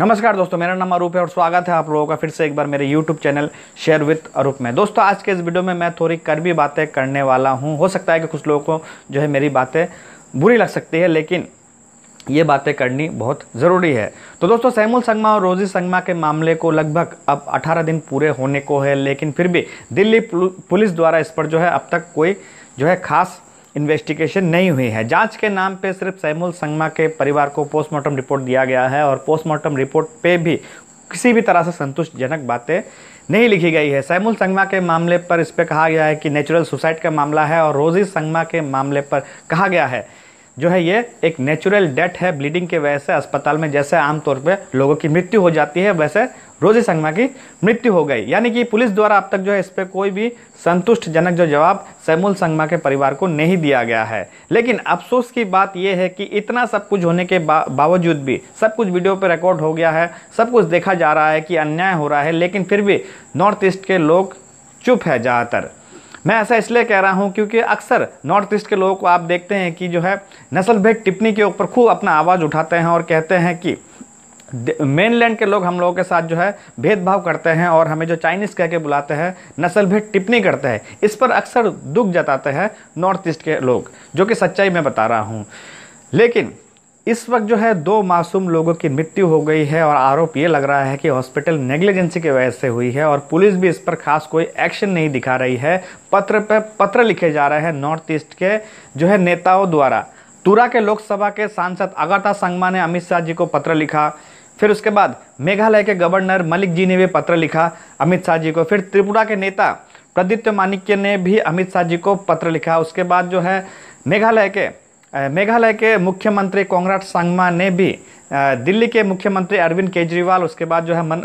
नमस्कार दोस्तों मेरा नाम अरूप है और स्वागत है आप लोगों का फिर से एक बार मेरे YouTube channel share with Arup में दोस्तों आज के इस वीडियो में मैं थोड़ी कड़वी बातें करने वाला हूँ हो सकता है कि कुछ लोगों को जो है मेरी बातें बुरी लग सकती है लेकिन ये बातें करनी बहुत ज़रूरी है तो दोस्तों सैमुल संगमा और रोजी संगमा के मामले को लगभग अब 18 दिन पूरे होने को है लेकिन फिर भी दिल्ली पुलिस द्वारा इस पर जो है अब तक कोई जो है खास इन्वेस्टिगेशन नहीं हुई है जांच के नाम पे सिर्फ सैमुल संगमा के परिवार को पोस्टमार्टम रिपोर्ट दिया गया है और पोस्टमार्टम रिपोर्ट पे भी किसी भी तरह से संतुष्टजनक बातें नहीं लिखी गई है सैमुल संगमा के मामले पर इस पर कहा गया है कि नेचुरल सुसाइड का मामला है और रोजी संगमा के मामले पर कहा गया है जो है ये एक नेचुरल डेथ है ब्लीडिंग के वजह से अस्पताल में जैसे आमतौर पर लोगों की मृत्यु हो जाती है वैसे रोजी संगमा की मृत्यु हो गई यानी कि पुलिस द्वारा अब तक जो है इस पर कोई भी संतुष्टजनक जो जवाब सैमुल संगमा के परिवार को नहीं दिया गया है लेकिन अफसोस की बात यह है कि इतना सब कुछ होने के बा, बावजूद भी सब कुछ वीडियो पर रिकॉर्ड हो गया है सब कुछ देखा जा रहा है कि अन्याय हो रहा है लेकिन फिर भी नॉर्थ ईस्ट के लोग चुप है ज़्यादातर मैं ऐसा इसलिए कह रहा हूँ क्योंकि अक्सर नॉर्थ ईस्ट के लोगों को आप देखते हैं कि जो है नस्ल भेद टिप्पणी के ऊपर खूब अपना आवाज़ उठाते हैं और कहते हैं कि मेनलैंड के लोग हम लोगों के साथ जो है भेदभाव करते हैं और हमें जो चाइनीज़ कह के बुलाते हैं नस्ल भेद टिप्पणी करते हैं इस पर अक्सर दुख जताते हैं नॉर्थ ईस्ट के लोग जो कि सच्चाई में बता रहा हूँ लेकिन इस वक्त जो है दो मासूम लोगों की मृत्यु हो गई है और आरोप ये लग रहा है कि हॉस्पिटल नेग्लिजेंसी की वजह से हुई है और पुलिस भी इस पर खास कोई एक्शन नहीं दिखा रही है पत्र पर पत्र लिखे जा रहे हैं नॉर्थ ईस्ट के जो है नेताओं द्वारा तुरा के लोकसभा के सांसद अगरता संगमा ने अमित शाह जी को पत्र लिखा फिर उसके बाद मेघालय के गवर्नर मलिक जी ने भी पत्र लिखा अमित शाह जी को फिर त्रिपुरा के नेता प्रदित्य मानिक्य ने भी अमित शाह जी को पत्र लिखा उसके बाद जो है मेघालय के मेघालय के मुख्यमंत्री कोंगराट सांगमा ने भी दिल्ली के मुख्यमंत्री अरविंद केजरीवाल उसके बाद जो है मन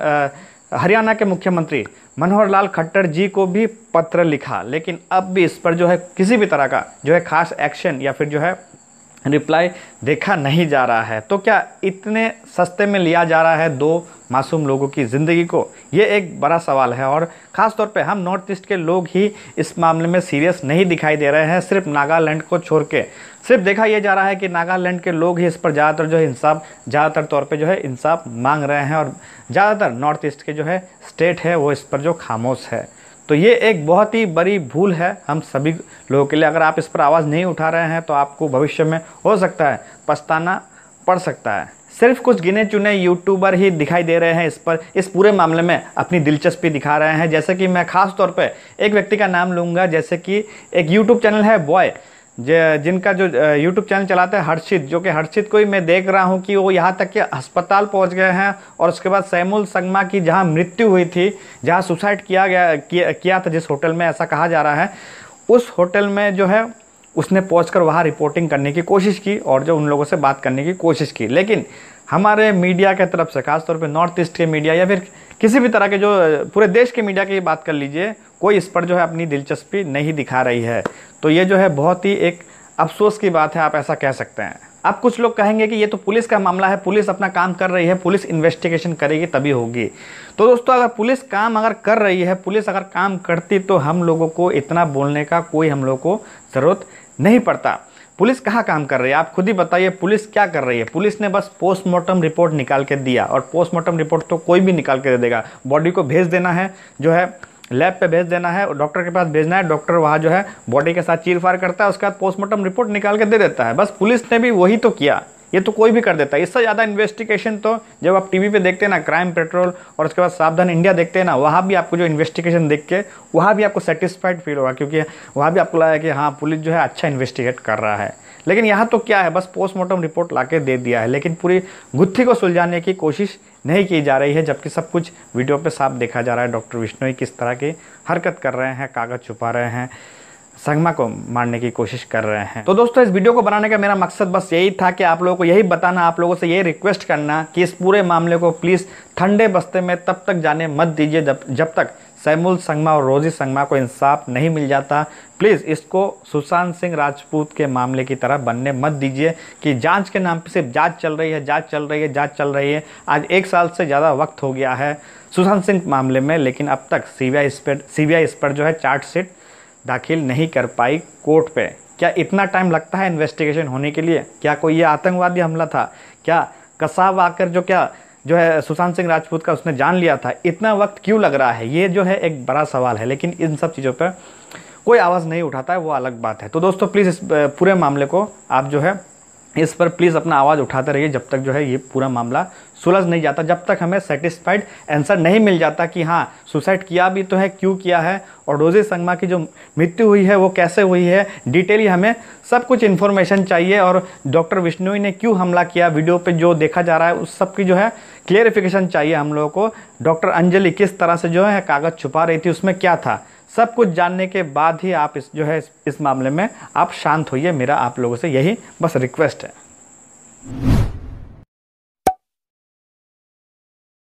हरियाणा के मुख्यमंत्री मनोहर लाल खट्टर जी को भी पत्र लिखा लेकिन अब भी इस पर जो है किसी भी तरह का जो है खास एक्शन या फिर जो है रिप्लाई देखा नहीं जा रहा है तो क्या इतने सस्ते में लिया जा रहा है दो मासूम लोगों की ज़िंदगी को ये एक बड़ा सवाल है और ख़ास तौर पे हम नॉर्थ ईस्ट के लोग ही इस मामले में सीरियस नहीं दिखाई दे रहे हैं सिर्फ नागालैंड को छोड़ के सिर्फ देखा यह जा रहा है कि नागालैंड के लोग ही इस पर ज़्यादातर जो है इंसाफ ज़्यादातर तौर पर जो है इंसाफ मांग रहे हैं और ज़्यादातर नॉर्थ ईस्ट के जो है स्टेट है वो इस पर जो खामोश है तो ये एक बहुत ही बड़ी भूल है हम सभी लोगों के लिए अगर आप इस पर आवाज़ नहीं उठा रहे हैं तो आपको भविष्य में हो सकता है पछताना पड़ सकता है सिर्फ कुछ गिने चुने यूट्यूबर ही दिखाई दे रहे हैं इस पर इस पूरे मामले में अपनी दिलचस्पी दिखा रहे हैं जैसे कि मैं खास तौर पे एक व्यक्ति का नाम लूँगा जैसे कि एक यूट्यूब चैनल है बॉय जिनका जो यूट्यूब चैनल चलाते हैं हर्षित जो कि हर्षित को ही मैं देख रहा हूँ कि वो यहाँ तक के अस्पताल पहुँच गए हैं और उसके बाद सैमुल संगमा की जहाँ मृत्यु हुई थी जहाँ सुसाइड किया गया किया, किया था जिस होटल में ऐसा कहा जा रहा है उस होटल में जो है उसने पहुँच कर वहाँ रिपोर्टिंग करने की कोशिश की और जो उन लोगों से बात करने की कोशिश की लेकिन हमारे मीडिया के तरफ से खासतौर पर नॉर्थ ईस्ट के मीडिया या फिर किसी भी तरह के जो पूरे देश के मीडिया की बात कर लीजिए कोई इस पर जो है अपनी दिलचस्पी नहीं दिखा रही है तो ये जो है बहुत ही एक अफसोस की बात है आप ऐसा कह सकते हैं अब कुछ लोग कहेंगे कि ये तो पुलिस का मामला है पुलिस अपना काम कर रही है पुलिस इन्वेस्टिगेशन करेगी तभी होगी तो दोस्तों अगर पुलिस काम अगर कर रही है पुलिस अगर काम करती तो हम लोगों को इतना बोलने का कोई हम लोग को ज़रूरत नहीं पड़ता पुलिस कहाँ काम कर रही है आप खुद ही बताइए पुलिस क्या कर रही है पुलिस ने बस पोस्टमार्टम रिपोर्ट निकाल के दिया और पोस्टमार्टम रिपोर्ट तो कोई भी निकाल के दे देगा बॉडी को भेज देना है जो है लैब पे भेज देना है और डॉक्टर के पास भेजना है डॉक्टर वहाँ जो है बॉडी के साथ चीरफाड़ करता है उसके बाद पोस्टमार्टम रिपोर्ट निकाल के दे देता है बस पुलिस ने भी वही तो किया ये तो कोई भी कर देता है इससे ज़्यादा इन्वेस्टिगेशन तो जब आप टीवी पे देखते हैं ना क्राइम पेट्रोल और उसके बाद सावधान इंडिया देखते हैं ना वहाँ भी आपको जो इन्वेस्टिगेशन देख के वहाँ भी आपको सेटिस्फाइड फील होगा क्योंकि वहाँ भी आपको लगा कि हाँ पुलिस जो है अच्छा इन्वेस्टिगेट कर रहा है लेकिन यहाँ तो क्या है बस पोस्टमार्टम रिपोर्ट ला दे दिया है लेकिन पूरी गुत्थी को सुलझाने की कोशिश नहीं की जा रही है जबकि सब कुछ वीडियो पे साफ देखा जा रहा है डॉक्टर विष्णु किस तरह की हरकत कर रहे हैं कागज़ छुपा रहे हैं संगमा को मारने की कोशिश कर रहे हैं तो दोस्तों इस वीडियो को बनाने का मेरा मकसद बस यही था कि आप लोगों को यही बताना आप लोगों से यही रिक्वेस्ट करना कि इस पूरे मामले को प्लीज़ ठंडे बस्ते में तब तक जाने मत दीजिए जब जब तक सैमुल संगमा और रोजी संगमा को इंसाफ नहीं मिल जाता प्लीज़ इसको सुशांत सिंह राजपूत के मामले की तरह बनने मत दीजिए कि जांच के नाम पर सिर्फ जांच चल रही है जांच चल रही है जांच चल रही है आज एक साल से ज़्यादा वक्त हो गया है सुशांत सिंह मामले में लेकिन अब तक सीबीआई इस पर सीबीआई इस पर जो है चार्जशीट दाखिल नहीं कर पाई कोर्ट पे क्या इतना टाइम लगता है इन्वेस्टिगेशन होने के लिए क्या कोई ये आतंकवादी हमला था क्या कसाब आकर जो क्या जो है सुशांत सिंह राजपूत का उसने जान लिया था इतना वक्त क्यों लग रहा है ये जो है एक बड़ा सवाल है लेकिन इन सब चीज़ों पर कोई आवाज़ नहीं उठाता है वो अलग बात है तो दोस्तों प्लीज़ इस पूरे मामले को आप जो है इस पर प्लीज़ अपना आवाज़ उठाते रहिए जब तक जो है ये पूरा मामला सुलझ नहीं जाता जब तक हमें सेटिस्फाइड आंसर नहीं मिल जाता कि हाँ सुसाइड किया भी तो है क्यों किया है और रोजी संगमा की जो मृत्यु हुई है वो कैसे हुई है डिटेली हमें सब कुछ इन्फॉर्मेशन चाहिए और डॉक्टर विष्णुई ने क्यों हमला किया वीडियो पे जो देखा जा रहा है उस सब की जो है क्लियरिफिकेशन चाहिए हम लोगों को डॉक्टर अंजलि किस तरह से जो है कागज़ छुपा रही थी उसमें क्या था सब कुछ जानने के बाद ही आप इस जो है इस, मामले में आप शांत होइए मेरा आप लोगों से यही बस रिक्वेस्ट है